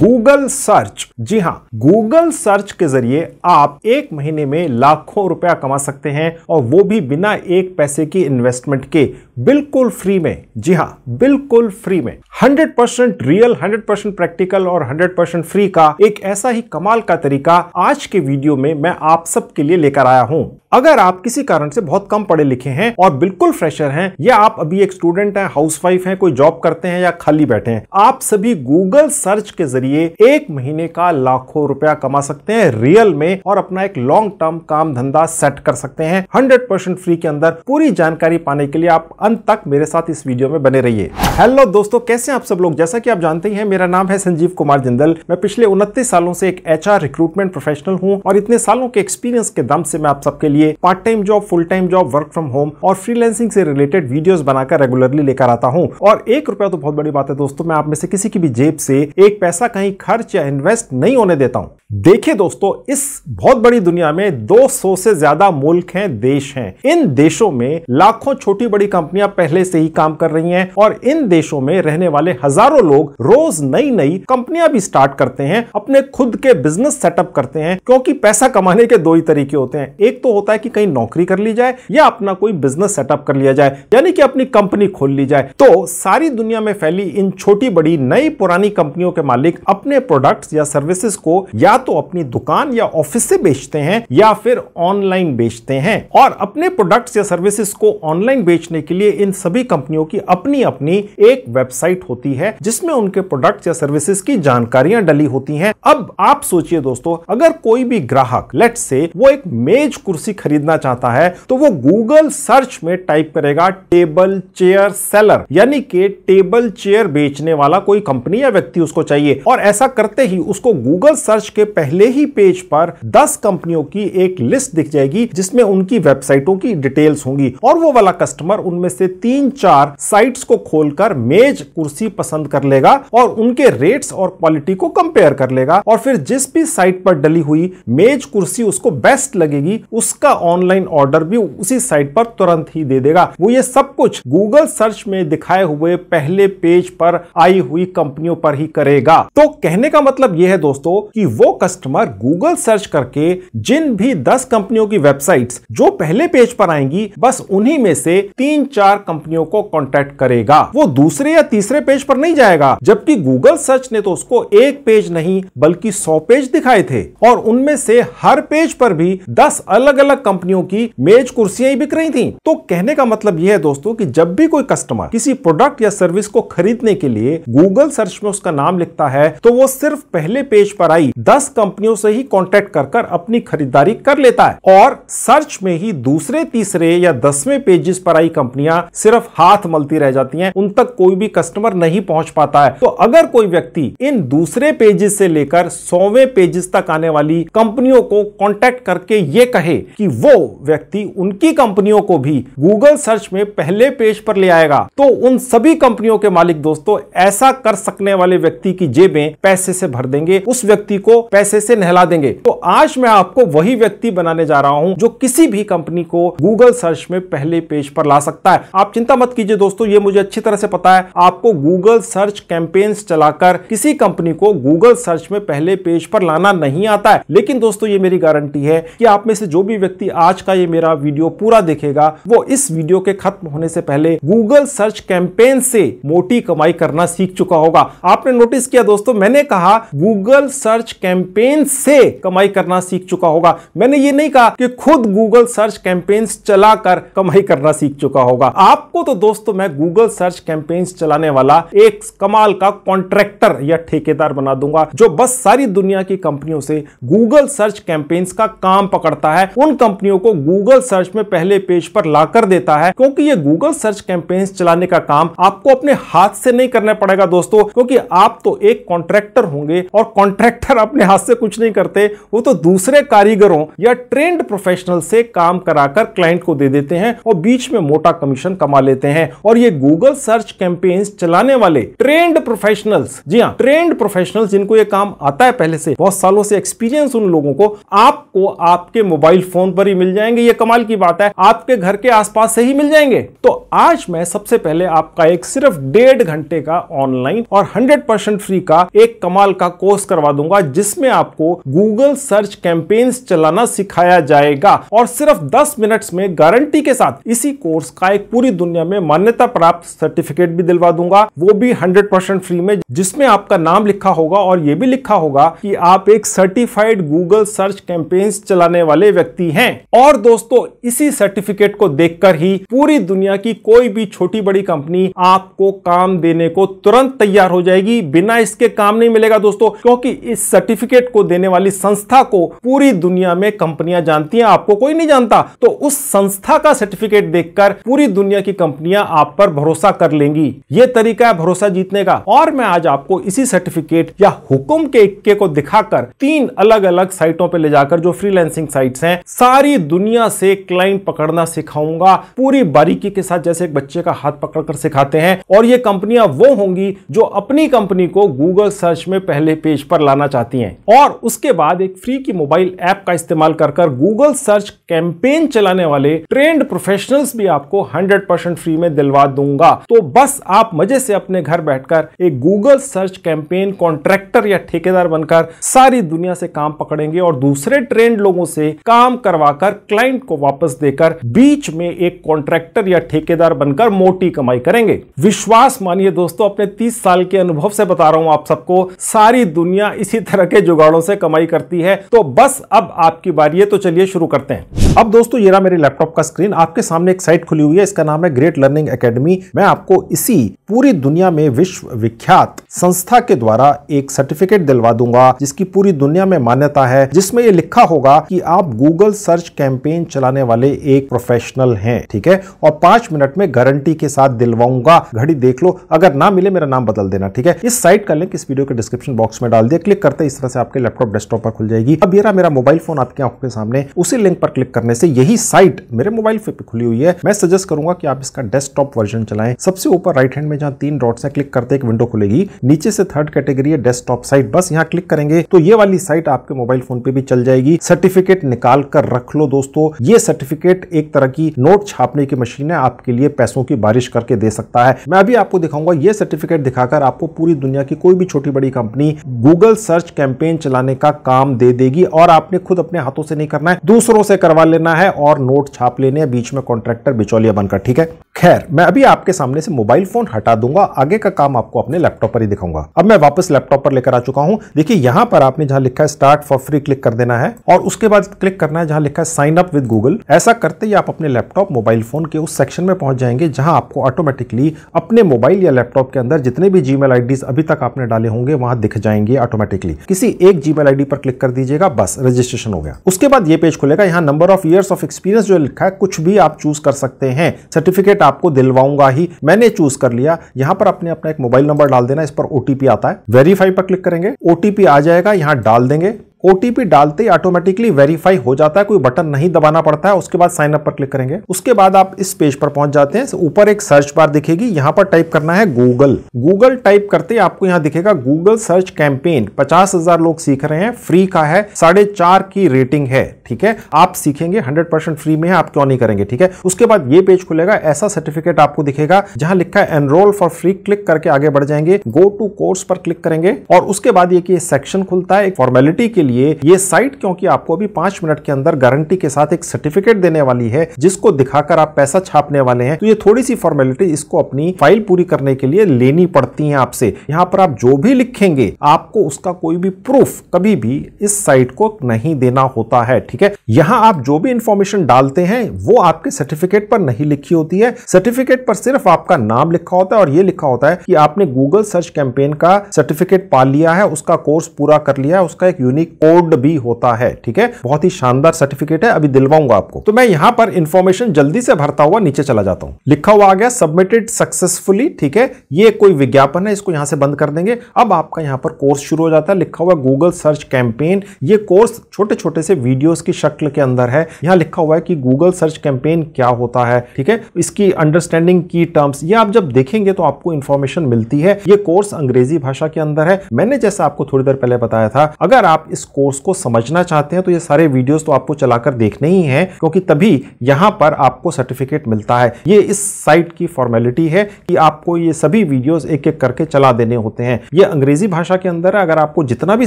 Google search जी हाँ Google search के जरिए आप एक महीने में लाखों रुपया कमा सकते हैं और वो भी बिना एक पैसे की इन्वेस्टमेंट के बिल्कुल फ्री में जी हाँ बिल्कुल फ्री में 100% रियल 100% प्रैक्टिकल और 100% फ्री का एक ऐसा ही कमाल का तरीका आज के वीडियो में मैं आप सबके लिए लेकर आया हूँ अगर आप किसी कारण से बहुत कम पढ़े लिखे हैं और बिल्कुल फ्रेशर हैं या आप अभी एक स्टूडेंट हैं हाउसवाइफ हैं कोई जॉब करते हैं या खाली बैठे हैं आप सभी गूगल सर्च के जरिए जरिए एक महीने का लाखों रुपया कमा सकते हैं रियल में और अपना एक लॉन्ग टर्म काम धंधा सेट कर सकते हैं हंड्रेड परसेंट फ्री के अंदर पूरी जानकारी पाने के लिए आप अंत तक मेरे साथ इस वीडियो में बने रहिए हेलो दोस्तों कैसे आप सब लोग जैसा कि आप जानते हैं मेरा नाम है संजीव कुमार जिंदल मैं पिछले उनतीस सालों से एक एच रिक्रूटमेंट प्रोफेशनल हूँ और इतने सालों के एक्सपीरियंस के दम से मैं आप सबके लिए part time job full time job work from home और फ्रीलैंसिंग से रिलेटेड वीडियोस बनाकर रेगुलरली लेकर आता हूँ और एक रुपया तो बहुत बड़ी बात है दोस्तों मैं आप में से किसी की भी जेब से एक पैसा कहीं खर्च या इन्वेस्ट नहीं होने देता हूं देखिए दोस्तों इस बहुत बड़ी दुनिया में 200 से ज्यादा मुल्क हैं देश हैं इन देशों में लाखों छोटी बड़ी कंपनियां पहले से ही काम कर रही हैं और इन देशों में रहने वाले हजारों लोग रोज नई नई कंपनियां भी स्टार्ट करते हैं अपने खुद के बिजनेस सेटअप करते हैं क्योंकि पैसा कमाने के दो ही तरीके होते हैं एक तो होता है कि कहीं नौकरी कर ली जाए या अपना कोई बिजनेस सेटअप कर लिया जाए यानी कि अपनी कंपनी खोल ली जाए तो सारी दुनिया में फैली इन छोटी बड़ी नई पुरानी कंपनियों के मालिक अपने प्रोडक्ट्स या सर्विसेज को या तो अपनी दुकान या ऑफिस से बेचते हैं या फिर ऑनलाइन बेचते हैं और अपने प्रोडक्ट्स या सर्विसेज को ऑनलाइन बेचने के लिए इन सभी कंपनियों की अपनी अपनी एक वेबसाइट होती है जिसमें उनके प्रोडक्ट्स या सर्विसेज की जानकारियां डली होती हैं अब आप सोचिए दोस्तों अगर कोई भी ग्राहक लेट से वो एक मेज कुर्सी खरीदना चाहता है तो वो गूगल सर्च में टाइप करेगा टेबल चेयर सेलर यानी कि टेबल चेयर बेचने वाला कोई कंपनी या व्यक्ति उसको चाहिए और और ऐसा करते ही उसको गूगल सर्च के पहले ही पेज पर 10 कंपनियों की एक लिस्ट दिख जाएगी जिसमें उनकी वेबसाइटों की डिटेल्स होंगी और वो वाला कस्टमर उनमें से तीन चार साइट्स को खोलकर मेज कुर्सी पसंद कर लेगा और उनके रेट्स और क्वालिटी को कंपेयर कर लेगा और फिर जिस भी साइट पर डली हुई मेज कुर्सी उसको बेस्ट लगेगी उसका ऑनलाइन ऑर्डर भी उसी साइट पर तुरंत ही दे देगा वो ये सब कुछ गूगल सर्च में दिखाए हुए पहले पेज पर आई हुई कंपनियों पर ही करेगा तो तो कहने का मतलब यह है दोस्तों कि वो कस्टमर गूगल सर्च करके जिन भी 10 कंपनियों की वेबसाइट्स जो पहले पेज पर आएंगी बस उन्हीं में से तीन चार कंपनियों को कॉन्टेक्ट करेगा वो दूसरे या तीसरे पेज पर नहीं जाएगा जबकि गूगल सर्च ने तो उसको एक पेज नहीं बल्कि सौ पेज दिखाए थे और उनमें से हर पेज पर भी दस अलग अलग कंपनियों की मेज कुर्सियां बिक रही थी तो कहने का मतलब यह है दोस्तों की जब भी कोई कस्टमर किसी प्रोडक्ट या सर्विस को खरीदने के लिए गूगल सर्च में उसका नाम लिखता है तो वो सिर्फ पहले पेज पर आई दस कंपनियों से ही कॉन्टेक्ट कर कर अपनी खरीदारी कर लेता है और सर्च में ही दूसरे तीसरे या दसवें पेजेस पर आई कंपनियां सिर्फ हाथ मलती रह जाती हैं उन तक कोई भी कस्टमर नहीं पहुंच पाता है तो अगर कोई व्यक्ति इन दूसरे पेजेस से लेकर सौवे पेजेस तक आने वाली कंपनियों को कॉन्टेक्ट करके ये कहे कि वो व्यक्ति उनकी कंपनियों को भी गूगल सर्च में पहले पेज पर ले आएगा तो उन सभी कंपनियों के मालिक दोस्तों ऐसा कर सकने वाले व्यक्ति की जेबें में पैसे से भर देंगे उस व्यक्ति को पैसे से नहला देंगे तो आज मैं आपको वही व्यक्ति बनाने जा रहा हूं जो किसी भी कंपनी को गूगल सर्च में पहले पेज पर ला सकता है आप चिंता मत कीजिए दोस्तों ये मुझे अच्छी तरह से पता है आपको गूगल सर्च कैंपेन्स चलाकर किसी कंपनी को गूगल सर्च में पहले पेज पर लाना नहीं आता है लेकिन दोस्तों ये मेरी गारंटी है कि आप में से जो भी व्यक्ति आज का ये मेरा वीडियो पूरा देखेगा वो इस वीडियो के खत्म होने से पहले गूगल सर्च कैंपेन से मोटी कमाई करना सीख चुका होगा आपने नोटिस किया दोस्तों मैंने कहा गूगल सर्च कैंपेन से कमाई करना सीख चुका होगा मैंने ये नहीं कहा कि खुद गूगल सर्च कैंपेन चलाकर कमाई करना सीख चुका होगा आपको तो दोस्तों मैं गूगल सर्च कैंपेन्स चलाने वाला एक कमाल का कॉन्ट्रैक्टर या ठेकेदार बना दूंगा जो बस सारी दुनिया की कंपनियों से गूगल सर्च कैंपेन्स का काम पकड़ता है उन कंपनियों को गूगल सर्च में पहले पेज पर लाकर देता है क्योंकि ये गूगल सर्च कैंपेन्स चलाने का काम आपको अपने हाथ से नहीं करना पड़ेगा दोस्तों क्योंकि आप तो एक कॉन्ट्रैक्टर होंगे और कॉन्ट्रैक्टर अपने हाथ से कुछ नहीं करते वो तो दूसरे कारीगरों या ट्रेंड प्रोफेशनल से काम कराकर क्लाइंट को दे देते हैं और बीच में मोटा कमीशन कमा लेते हैं और ये गूगल सर्च कैंपेन चलाने वाले ट्रेंड प्रोफेशनल्स जी हाँ ट्रेंड प्रोफेशनल्स जिनको ये काम आता है पहले से बहुत सालों से एक्सपीरियंस उन लोगों को आपको आपके मोबाइल फोन पर ही मिल जाएंगे ये कमाल की बात है आपके घर के आसपास से ही मिल जाएंगे तो आज मैं सबसे पहले आपका एक सिर्फ डेढ़ घंटे का ऑनलाइन और 100% फ्री का का एक कमाल का कोर्स करवा दूंगा जिसमें आपको गूगल सर्च कैंपेन्स चलाना सिखाया जाएगा और सिर्फ 10 मिनट्स में गारंटी के साथ इसी कोर्स का एक पूरी दुनिया में मान्यता प्राप्त सर्टिफिकेट भी दिलवा दूंगा वो भी 100% फ्री में जिसमें आपका नाम लिखा होगा और ये भी लिखा होगा कि आप एक सर्टिफाइड गूगल सर्च कैंपेन्स चलाने वाले व्यक्ति हैं और दोस्तों इसी सर्टिफिकेट को देखकर ही पूरी दुनिया की कोई भी छोटी बड़ी कंपनी आपको काम देने को तुरंत तैयार हो जाएगी बिना इसके काम नहीं मिलेगा दोस्तों क्योंकि इस सर्टिफिकेट को देने वाली संस्था को पूरी दुनिया में कंपनियां जानती हैं आपको कोई नहीं जानता तो उस संस्था का सर्टिफिकेट देखकर पूरी दुनिया की कंपनियां आप पर भरोसा कर लेंगी ये तरीका है भरोसा जीतने का और मैं आज आपको इसी सर्टिफिकेट या हुक्म के इक्के को दिखाकर तीन अलग अलग साइटों पर ले जाकर जो फ्रीलैंसिंग साइट है सारी दुनिया से क्लाइंट पकड़ना सिखाऊंगा पूरी बारीकी के साथ जैसे एक बच्चे का हाथ पकड़कर सिखाते हैं और ये कंपनियां वो होंगी जो अपनी कंपनी को गूगल गूगल सर्च में पहले पेज पर लाना चाहती हैं और उसके बाद एक फ्री की मोबाइल ऐप का इस्तेमाल कर कर गूगल सर्च कैंपेन चलाने वाले ट्रेंड प्रोफेशनल्स भी आपको 100% फ्री में दिलवा दूंगा तो बस आप मजे से अपने घर बैठकर एक गूगल सर्च कैंपेन कॉन्ट्रैक्टर या ठेकेदार बनकर सारी दुनिया से काम पकड़ेंगे और दूसरे ट्रेंड लोगों से काम करवाकर क्लाइंट को वापस देकर बीच में एक कॉन्ट्रैक्टर या ठेकेदार बनकर मोटी कमाई करेंगे विश्वास मानिए दोस्तों अपने तीस साल के अनुभव से बता रहा हूं आप सबको सारी दुनिया इसी तरह के जुगाड़ों से कमाई करती है तो बस अब आपकी बारी है तो चलिए शुरू करते हैं अब दोस्तों ये रहा मेरे लैपटॉप का स्क्रीन आपके सामने एक साइट खुली हुई है इसका नाम है ग्रेट लर्निंग एकेडमी मैं आपको इसी पूरी दुनिया में विश्व विख्यात संस्था के द्वारा एक सर्टिफिकेट दिलवा दूंगा जिसकी पूरी दुनिया में मान्यता है जिसमें ये लिखा होगा कि आप गूगल सर्च कैंपेन चलाने वाले एक प्रोफेशनल हैं ठीक है और पांच मिनट में गारंटी के साथ दिलवाऊंगा घड़ी देख लो अगर ना मिले मेरा नाम बदल देना ठीक है इस साइट का लिंक इस इस वीडियो के डिस्क्रिप्शन बॉक्स में डाल दिया क्लिक करते इस तरह से आपके लैपटॉप डेस्कटॉप पर खुल जाएगी अब ये मेरा मोबाइल फोन आपके आंखों के सामने उसी लिंक पर क्लिक करने से यही साइट मेरे मोबाइल पे खुली हुई है मैं सजेस्ट करूंगा कि आप इसका डेस्कटॉप वर्जन चलाएं सबसे ऊपर राइट हैंड में जहां तीन डॉट्स हैं क्लिक करते एक विंडो खुलेगी नीचे से थर्ड कैटेगरी है डेस्कटॉप साइट बस यहाँ क्लिक करेंगे तो ये वाली साइट आपके मोबाइल फोन पे भी चल जाएगी सर्टिफिकेट निकाल कर रख लो दोस्तों ये सर्टिफिकेट एक तरह की नोट छापने की मशीन है आपके लिए पैसों की बारिश करके दे सकता है मैं अभी आपको दिखाऊंगा ये सर्टिफिकेट दिखाकर आपको पूरी दुनिया की कोई भी छोटी बड़ी कंपनी गूगल सर्च कैंपेन चलाने का काम दे देगी और आपने खुद अपने हाथों से नहीं करना है दूसरों से करवा लेना है और नोट छाप लेने हैं बीच में कॉन्ट्रैक्टर बिचौलिया बनकर ठीक है खैर मैं अभी आपके सामने से मोबाइल फोन हटा दूंगा आगे का काम आपको अपने लैपटॉप पर ही दिखाऊंगा अब मैं वापस लैपटॉप पर लेकर आ चुका हूं देखिए यहां पर आपने जहां लिखा है स्टार्ट फॉर फ्री क्लिक कर देना है और उसके बाद क्लिक करना है जहां लिखा है साइन अप विद गूगल ऐसा करते ही आप अपने लैपटॉप मोबाइल फोन के उस सेक्शन में पहुंच जाएंगे जहां आपको ऑटोमेटिकली अपने मोबाइल या लैपटॉप के अंदर जितने भी जीमेल आईडीज अभी तक आपने डाले वाले होंगे वहां दिख जाएंगे ऑटोमेटिकली किसी एक जी मेल पर क्लिक कर दीजिएगा बस रजिस्ट्रेशन हो गया उसके बाद ये पेज खुलेगा यहाँ number of years of experience जो लिखा है कुछ भी आप चूज कर सकते हैं सर्टिफिकेट आपको दिलवाऊंगा ही मैंने चूज कर लिया यहाँ पर अपने अपना एक मोबाइल नंबर डाल देना इस पर ओटीपी आता है वेरीफाई पर क्लिक करेंगे ओटीपी आ जाएगा यहाँ डाल देंगे ओ डालते ही ऑटोमेटिकली वेरीफाई हो जाता है कोई बटन नहीं दबाना पड़ता है उसके बाद साइन अप पर क्लिक करेंगे उसके बाद आप इस पेज पर पहुंच जाते हैं ऊपर एक सर्च बार दिखेगी यहाँ पर टाइप करना है गूगल गूगल टाइप करते ही आपको यहाँ दिखेगा गूगल सर्च कैंपेन पचास हजार लोग सीख रहे हैं फ्री का है साढ़े चार की रेटिंग है ठीक है आप सीखेंगे 100% फ्री में है आप क्यों नहीं करेंगे ठीक है उसके बाद ये पेज खुलेगा ऐसा सर्टिफिकेट आपको दिखेगा जहां लिखा है एनरोल फॉर फ्री क्लिक करके आगे बढ़ जाएंगे गो टू कोर्स पर क्लिक करेंगे और उसके बाद ये कि सेक्शन खुलता है एक फॉर्मेलिटी के लिए ये साइट क्योंकि आपको अभी पांच मिनट के अंदर गारंटी के साथ एक सर्टिफिकेट देने वाली है जिसको दिखाकर आप पैसा छापने वाले हैं तो ये थोड़ी सी फॉर्मेलिटी इसको अपनी फाइल पूरी करने के लिए लेनी पड़ती है आपसे यहाँ पर आप जो भी लिखेंगे आपको उसका कोई भी प्रूफ कभी भी इस साइट को नहीं देना होता है ठीक ठीक है यहां आप जो भी इंफॉर्मेशन डालते हैं वो आपके सर्टिफिकेट पर नहीं लिखी होती है सर्टिफिकेट पर सिर्फ आपका नाम लिखा होता है और ये लिखा होता है कि आपने गूगल सर्च कैंपेन का सर्टिफिकेट पा लिया है उसका कोर्स पूरा कर लिया है उसका एक यूनिक कोड भी होता है ठीक है बहुत ही शानदार सर्टिफिकेट है अभी दिलवाऊंगा आपको तो मैं यहाँ पर इंफॉर्मेशन जल्दी से भरता हुआ नीचे चला जाता हूँ लिखा हुआ आ गया सबमिटेड सक्सेसफुली ठीक है ये कोई विज्ञापन है इसको यहाँ से बंद कर देंगे अब आपका यहाँ पर कोर्स शुरू हो जाता है लिखा हुआ गूगल सर्च कैंपेन ये कोर्स छोटे छोटे से वीडियोस की शक्ल के अंदर है यहाँ लिखा हुआ है कि गूगल सर्च कैंपेन क्या होता है ठीक है इसकी अंडरस्टैंडिंग की टर्म्स ये आप जब देखेंगे तो आपको इन्फॉर्मेशन मिलती है ये कोर्स अंग्रेजी भाषा के अंदर है मैंने जैसे आपको थोड़ी देर पहले बताया था अगर आप इस कोर्स को समझना चाहते हैं तो ये सारे वीडियोस तो आपको चलाकर देखने ही हैं क्योंकि तभी यहाँ पर आपको सर्टिफिकेट मिलता है ये इस साइट की फॉर्मेलिटी है कि आपको ये सभी वीडियोस एक एक करके चला देने होते हैं ये अंग्रेजी भाषा के अंदर है अगर आपको जितना भी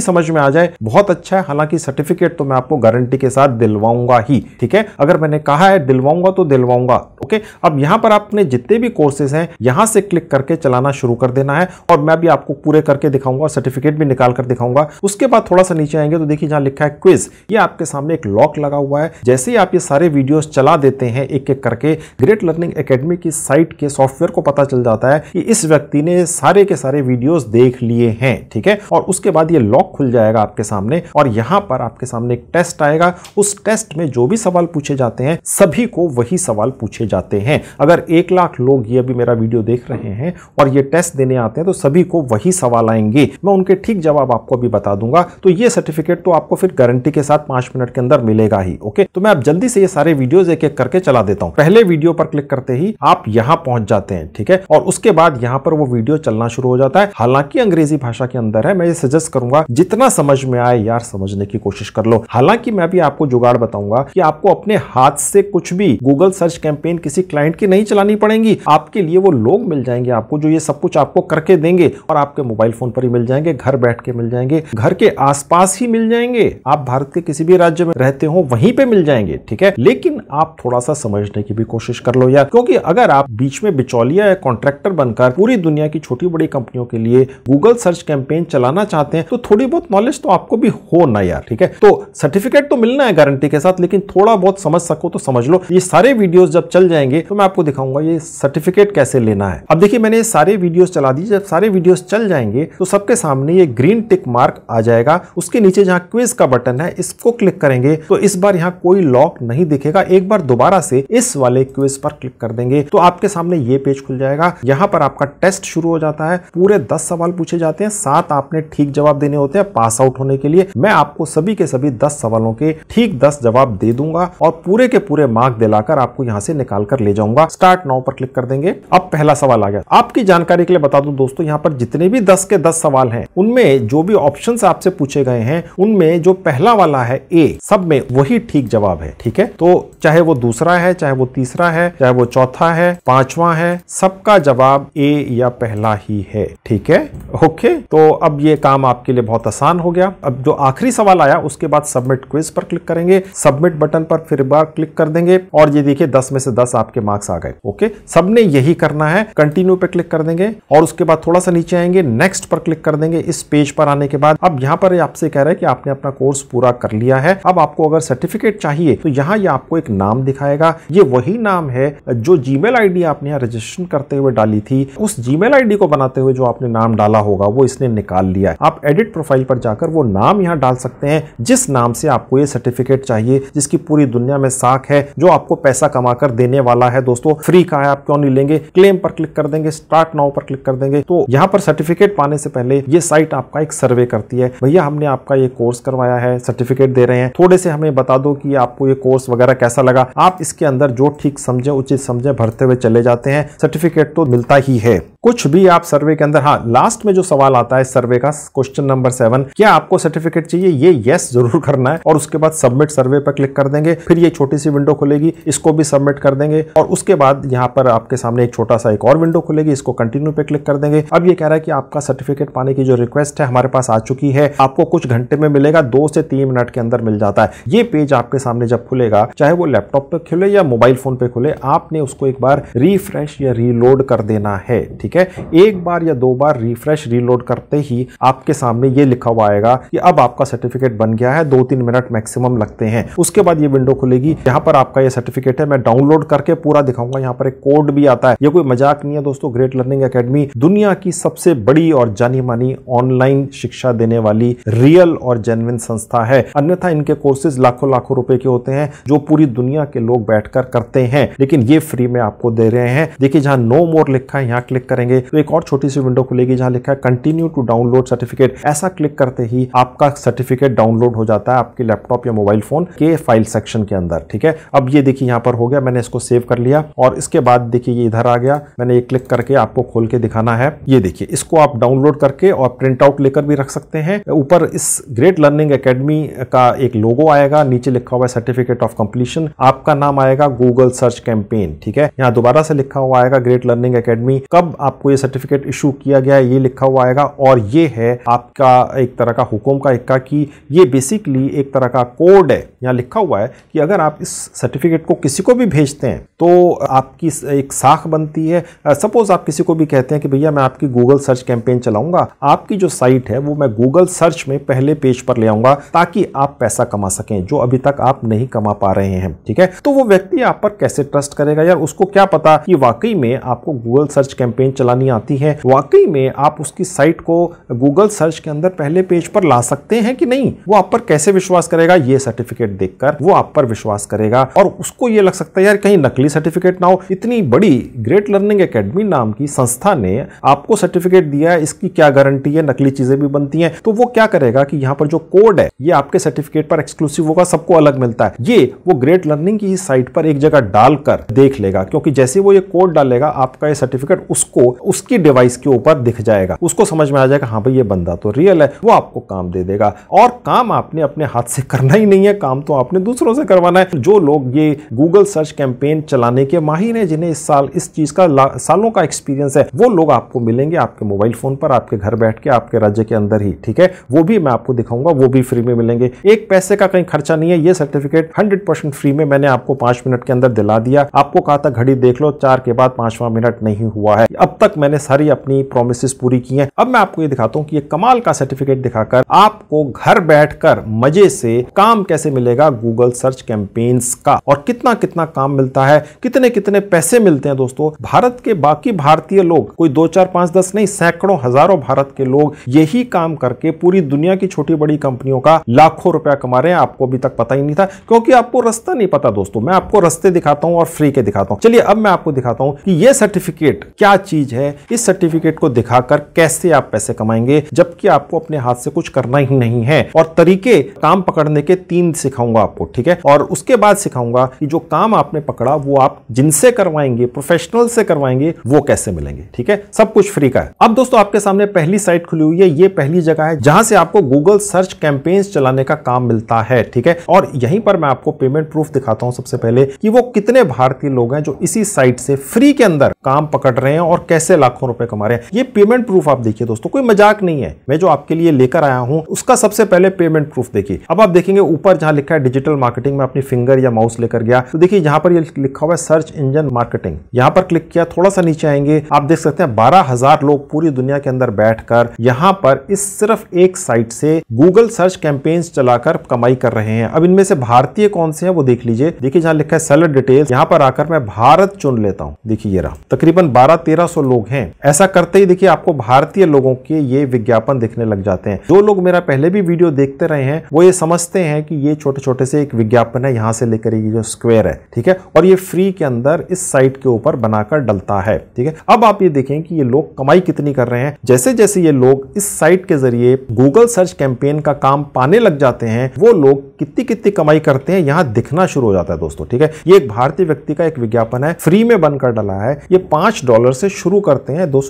समझ में आ जाए बहुत अच्छा है हालांकि सर्टिफिकेट तो मैं आपको गारंटी के साथ दिलवाऊंगा ही ठीक है अगर मैंने कहा है दिलवाऊंगा तो दिलवाऊंगा ओके अब यहां पर आपने जितने भी कोर्सेज हैं यहां से क्लिक करके चलाना शुरू कर देना है और मैं भी आपको पूरे करके दिखाऊंगा सर्टिफिकेट भी निकाल कर दिखाऊंगा उसके बाद थोड़ा सा नीचे आएंगे तो देखिए जहां लिखा है क्विज ये आपके सामने एक लॉक लगा हुआ है जैसे ही आप ये सारे वीडियोस चला देते हैं एक एक करके ग्रेट लर्निंग एकेडमी की साइट के सॉफ्टवेयर को पता चल जाता है कि इस व्यक्ति ने सारे के सारे वीडियोस देख लिए हैं ठीक है और उसके बाद ये लॉक खुल जाएगा आपके सामने और यहां पर आपके सामने एक टेस्ट आएगा उस टेस्ट में जो भी सवाल पूछे जाते हैं सभी को वही सवाल पूछे जाते हैं अगर एक लाख लोग ये अभी मेरा वीडियो देख रहे हैं और ये टेस्ट देने आते हैं तो सभी को वही सवाल आएंगे मैं उनके ठीक जवाब आपको अभी बता दूंगा तो ये सर्टिफिकेट तो आपको फिर गारंटी के साथ पांच मिनट के अंदर मिलेगा ही ओके तो मैं अब जल्दी से ये सारे वीडियो एक एक करके चला देता हूँ पहले वीडियो पर क्लिक करते ही आप यहाँ पहुंच जाते हैं ठीक है और उसके बाद यहाँ पर वो वीडियो चलना शुरू हो जाता है हालांकि अंग्रेजी भाषा के अंदर है मैं ये सजेस्ट करूंगा जितना समझ में आए यार समझने की कोशिश कर लो हालांकि मैं भी आपको जुगाड़ बताऊंगा कि आपको अपने हाथ से कुछ भी गूगल सर्च कैंपेन किसी क्लाइंट की नहीं चलानी पड़ेगी आपके लिए वो लोग मिल जाएंगे आपको जो ये सब कुछ आपको करके देंगे और आपके मोबाइल फोन पर ही मिल जाएंगे घर बैठ के मिल जाएंगे घर के आसपास ही मिल जाएंगे आप भारत के किसी भी राज्य में रहते हो वहीं पे मिल जाएंगे ठीक है लेकिन आप थोड़ा सा समझने की भी कोशिश कर लो यार क्योंकि अगर आप बीच में बिचौलिया या कॉन्ट्रैक्टर बनकर पूरी दुनिया की छोटी बड़ी कंपनियों के लिए गूगल सर्च कैंपेन चलाना चाहते हैं तो थोड़ी बहुत नॉलेज तो आपको भी हो ना यार ठीक है तो सर्टिफिकेट तो मिलने खेलना है गारंटी के साथ लेकिन थोड़ा बहुत समझ सको तो समझ लो ये सारे वीडियोस जब चल जाएंगे तो मैं आपको दिखाऊंगा ये सर्टिफिकेट कैसे लेना है अब देखिए मैंने ये सारे वीडियोस चला दी जब सारे वीडियोस चल जाएंगे तो सबके सामने ये ग्रीन टिक मार्क आ जाएगा उसके नीचे जहाँ क्विज का बटन है इसको क्लिक करेंगे तो इस बार यहाँ कोई लॉक नहीं दिखेगा एक बार दोबारा से इस वाले क्विज पर क्लिक कर देंगे तो आपके सामने ये पेज खुल जाएगा यहाँ पर आपका टेस्ट शुरू हो जाता है पूरे दस सवाल पूछे जाते हैं सात आपने ठीक जवाब देने होते हैं पास आउट होने के लिए मैं आपको सभी के सभी दस सवालों के ठीक दस जवाब दे दूंगा और पूरे के पूरे मार्क दिलाकर आपको यहाँ से निकाल कर ले जाऊंगा स्टार्ट नाउ पर क्लिक कर देंगे अब पहला सवाल आ गया आपकी जानकारी के लिए बता दू दोस्तों यहाँ पर जितने भी दस के दस सवाल है उनमें जो भी ऑप्शन आपसे पूछे गए हैं उनमें जो पहला वाला है ए सब में वही ठीक जवाब है ठीक है तो चाहे वो दूसरा है चाहे वो तीसरा है चाहे वो चौथा है पांचवा है सबका जवाब ए या पहला ही है ठीक है ओके तो अब ये काम आपके लिए बहुत आसान हो गया अब जो आखिरी सवाल आया उसके बाद सबमिट क्विज पर क्लिक क्लिक करेंगे सबमिट बटन पर फिर बार क्लिक कर देंगे और ये देखिए दस में से दस आपके मार्क्स आ गए ओके सबने यही करना है कंटिन्यू पे क्लिक कर देंगे और उसके बाद थोड़ा सा नीचे आएंगे नेक्स्ट पर क्लिक कर देंगे इस पेज पर आने के बाद अब यहाँ पर आपसे कह रहे हैं कि आपने अपना कोर्स पूरा कर लिया है अब आपको अगर सर्टिफिकेट चाहिए तो यहाँ ये आपको एक नाम दिखाएगा ये वही नाम है जो जी मेल आपने यहाँ रजिस्ट्रेशन करते हुए डाली थी उस जी मेल को बनाते हुए जो आपने नाम डाला होगा वो इसने निकाल लिया आप एडिट प्रोफाइल पर जाकर वो नाम यहाँ डाल सकते हैं जिस नाम से आपको ये सर्टिफिकेट चाहिए जिसकी पूरी दुनिया में साख है जो आपको पैसा कमाकर देने वाला है दोस्तों फ्री का है आप क्यों नहीं लेंगे क्लेम पर क्लिक कर देंगे स्टार्ट नाउ पर क्लिक कर देंगे तो यहाँ पर सर्टिफिकेट पाने से पहले ये साइट आपका एक सर्वे करती है भैया हमने आपका ये कोर्स करवाया है सर्टिफिकेट दे रहे हैं थोड़े से हमें बता दो कि आपको ये कोर्स वगैरह कैसा लगा आप इसके अंदर जो ठीक समझे उचित समझे भरते हुए चले जाते हैं सर्टिफिकेट तो मिलता ही है कुछ भी आप सर्वे के अंदर हाँ लास्ट में जो सवाल आता है सर्वे का क्वेश्चन नंबर सेवन क्या आपको सर्टिफिकेट चाहिए ये यस जरूर करना है और उसके बाद बाद सबमिट सर्वे पर क्लिक कर देंगे फिर ये छोटी सी विंडो खुलेगी इसको भी सबमिट कर देंगे और उसके बाद यहाँ पर आपके सामने एक छोटा सा एक और विंडो खुलेगी इसको कंटिन्यू पे क्लिक कर देंगे अब ये कह रहा है कि आपका सर्टिफिकेट पाने की जो रिक्वेस्ट है हमारे पास आ चुकी है आपको कुछ घंटे में मिलेगा दो से तीन मिनट के अंदर मिल जाता है ये पेज आपके सामने जब खुलेगा चाहे वो लैपटॉप पे खुले या मोबाइल फोन पे खुले आपने उसको एक बार रिफ्रेश या रीलोड कर देना है ठीक है एक बार या दो बार रिफ्रेश रीलोड करते ही आपके सामने ये लिखा हुआ आएगा कि अब आपका सर्टिफिकेट बन गया है दो तीन मिनट मैक्सिम मैक्सिमम लगते हैं उसके बाद ये विंडो खुलेगी यहाँ पर आपका ये सर्टिफिकेट है मैं डाउनलोड करके पूरा दिखाऊंगा यहाँ पर एक कोड भी आता है ये कोई मजाक नहीं है दोस्तों ग्रेट लर्निंग अकेडमी दुनिया की सबसे बड़ी और जानी मानी ऑनलाइन शिक्षा देने वाली रियल और जेनविन संस्था है अन्यथा इनके कोर्सेज लाखों लाखों रुपए के होते हैं जो पूरी दुनिया के लोग बैठकर करते हैं लेकिन ये फ्री में आपको दे रहे हैं देखिए जहां नो मोर लिखा है यहाँ क्लिक करेंगे तो एक और छोटी सी विंडो खुलेगी जहां लिखा है कंटिन्यू टू डाउनलोड सर्टिफिकेट ऐसा क्लिक करते ही आपका सर्टिफिकेट डाउनलोड हो जाता है आपके लैपटॉप आपके मोबाइल फोन के फाइल सेक्शन के अंदर ठीक है अब ये देखिए यहाँ पर हो गया मैंने इसको सेव कर लिया और इसके बाद देखिए ये इधर आ गया मैंने ये क्लिक करके आपको खोल के दिखाना है ये देखिए इसको आप डाउनलोड करके और प्रिंट आउट लेकर भी रख सकते हैं ऊपर इस ग्रेट लर्निंग अकेडमी का एक लोगो आएगा नीचे लिखा हुआ है सर्टिफिकेट ऑफ कंप्लीशन आपका नाम आएगा गूगल सर्च कैंपेन ठीक है यहाँ दोबारा से लिखा हुआ आएगा ग्रेट लर्निंग अकेडमी कब आपको ये सर्टिफिकेट इशू किया गया है ये लिखा हुआ आएगा और ये है आपका एक तरह का हुक्म का इक्का कि ये बेसिकली एक तरह का कोड है यहाँ लिखा हुआ है कि अगर आप इस सर्टिफिकेट को किसी को भी भेजते हैं तो आपकी एक साख बनती है सपोज आप किसी को भी कहते हैं कि भैया मैं आपकी गूगल सर्च कैंपेन चलाऊंगा आपकी जो साइट है वो मैं गूगल सर्च में पहले पेज पर ले आऊंगा ताकि आप पैसा कमा सकें जो अभी तक आप नहीं कमा पा रहे हैं ठीक है तो वो व्यक्ति आप पर कैसे ट्रस्ट करेगा यार उसको क्या पता कि वाकई में आपको गूगल सर्च कैंपेन चलानी आती है वाकई में आप उसकी साइट को गूगल सर्च के अंदर पहले पेज पर ला सकते हैं कि नहीं वो आप पर कैसे विश्वास करेगा ये सर्टिफिकेट देखकर वो आप पर विश्वास करेगा और उसको ये लग सकता है यार कहीं नकली सर्टिफिकेट ना हो इतनी बड़ी ग्रेट लर्निंग एकेडमी नाम की संस्था ने आपको सर्टिफिकेट दिया है इसकी क्या गारंटी है नकली चीजें भी बनती हैं तो वो क्या करेगा कि यहाँ पर जो कोड है ये आपके सर्टिफिकेट पर एक्सक्लूसिव होगा सबको अलग मिलता है ये वो ग्रेट लर्निंग की साइट पर एक जगह डालकर देख लेगा क्योंकि जैसे वो ये कोड डालेगा आपका ये सर्टिफिकेट उसको उसकी डिवाइस के ऊपर दिख जाएगा उसको समझ में आ जाएगा हाँ भाई ये बंदा तो रियल है वो आपको काम दे देगा और काम आपने अपने हाथ से करना करना ही नहीं है काम तो आपने दूसरों से करवाना है जो लोग ये गूगल सर्च कैंपेन चलाने के माहिर हैं जिन्हें इस साल इस चीज का सालों का एक्सपीरियंस है वो लोग आपको मिलेंगे आपके मोबाइल फोन पर आपके घर बैठ के आपके राज्य के अंदर ही ठीक है वो भी मैं आपको दिखाऊंगा वो भी फ्री में मिलेंगे एक पैसे का कहीं खर्चा नहीं है ये सर्टिफिकेट हंड्रेड परसेंट फ्री में मैंने आपको पांच मिनट के अंदर दिला दिया आपको कहा था घड़ी देख लो चार के बाद पांचवा मिनट नहीं हुआ है अब तक मैंने सारी अपनी प्रोमिस पूरी की है अब मैं आपको ये दिखाता हूँ कि ये कमाल का सर्टिफिकेट दिखाकर आपको घर बैठ मजे से काम काम कैसे मिलेगा गूगल सर्च कैंपेन्स का और कितना कितना काम मिलता है कितने कितने पैसे मिलते हैं दोस्तों भारत के बाकी भारतीय लोग कोई दो चार पांच दस नहीं सैकड़ों हजारों भारत के लोग यही काम करके पूरी दुनिया की छोटी बड़ी कंपनियों का लाखों रुपया कमा रहे हैं आपको अभी तक पता ही नहीं था क्योंकि आपको रास्ता नहीं पता दोस्तों मैं आपको रास्ते दिखाता हूं और फ्री के दिखाता हूं चलिए अब मैं आपको दिखाता हूं कि यह सर्टिफिकेट क्या चीज है इस सर्टिफिकेट को दिखाकर कैसे आप पैसे कमाएंगे जबकि आपको अपने हाथ से कुछ करना ही नहीं है और तरीके काम पकड़ने के तीन सिखाऊंगा आपको ठीक है और उसके बाद सिखाऊंगा कि जो काम आपने पकड़ा वो आप जिनसे करवाएंगे प्रोफेशनल से करवाएंगे वो कैसे मिलेंगे ठीक है सब कुछ फ्री का है अब दोस्तों आपके सामने पहली साइट खुली हुई है ये पहली जगह है जहां से आपको गूगल सर्च कैंपेन्स चलाने का काम मिलता है ठीक है और यहीं पर मैं आपको पेमेंट प्रूफ दिखाता हूं सबसे पहले कि वो कितने भारतीय लोग हैं जो इसी साइट से फ्री के अंदर काम पकड़ रहे हैं और कैसे लाखों रुपए कमा रहे हैं ये पेमेंट प्रूफ आप देखिए दोस्तों कोई मजाक नहीं है मैं जो आपके लिए लेकर आया हूं उसका सबसे पहले पेमेंट प्रूफ देखिए अब आप देखेंगे देखेंगे ऊपर जहां लिखा है डिजिटल मार्केटिंग में अपनी फिंगर या माउस लेकर गया तो देखिए यहाँ पर ये लिखा हुआ है सर्च इंजन मार्केटिंग यहाँ पर क्लिक किया थोड़ा सा नीचे आएंगे आप देख सकते हैं बारह लोग पूरी दुनिया के अंदर बैठकर यहाँ पर इस सिर्फ एक साइट से गूगल सर्च कैंपेन्स चलाकर कमाई कर रहे हैं अब इनमें से भारतीय कौन से है वो देख लीजिए देखिए जहाँ लिखा है सेलर डिटेल यहाँ पर आकर मैं भारत चुन लेता हूँ देखिए ये रहा तकरीबन बारह तेरह सौ लोग हैं ऐसा करते ही देखिए आपको भारतीय लोगों के ये विज्ञापन दिखने लग जाते हैं जो लोग मेरा पहले भी वीडियो देखते रहे हैं वो ये समझते हैं हैं कि ये छोटे छोटे से एक विज्ञापन है यहाँ से लेकर ये जो स्क्वायर है ठीक है और ये फ्री के अंदर इस साइट के ऊपर बनाकर डलता है ठीक है अब आप ये देखें कि ये लोग कमाई कितनी कर रहे हैं जैसे जैसे ये लोग इस साइट के जरिए गूगल सर्च कैंपेन का काम पाने लग जाते हैं वो लोग कितनी कितनी कमाई करते हैं यहाँ दिखना शुरू हो जाता है दोस्तों ठीक है ये एक भारतीय व्यक्ति का एक विज्ञापन है फ्री में बनकर डला है ये पांच डॉलर से शुरू करते हैं दो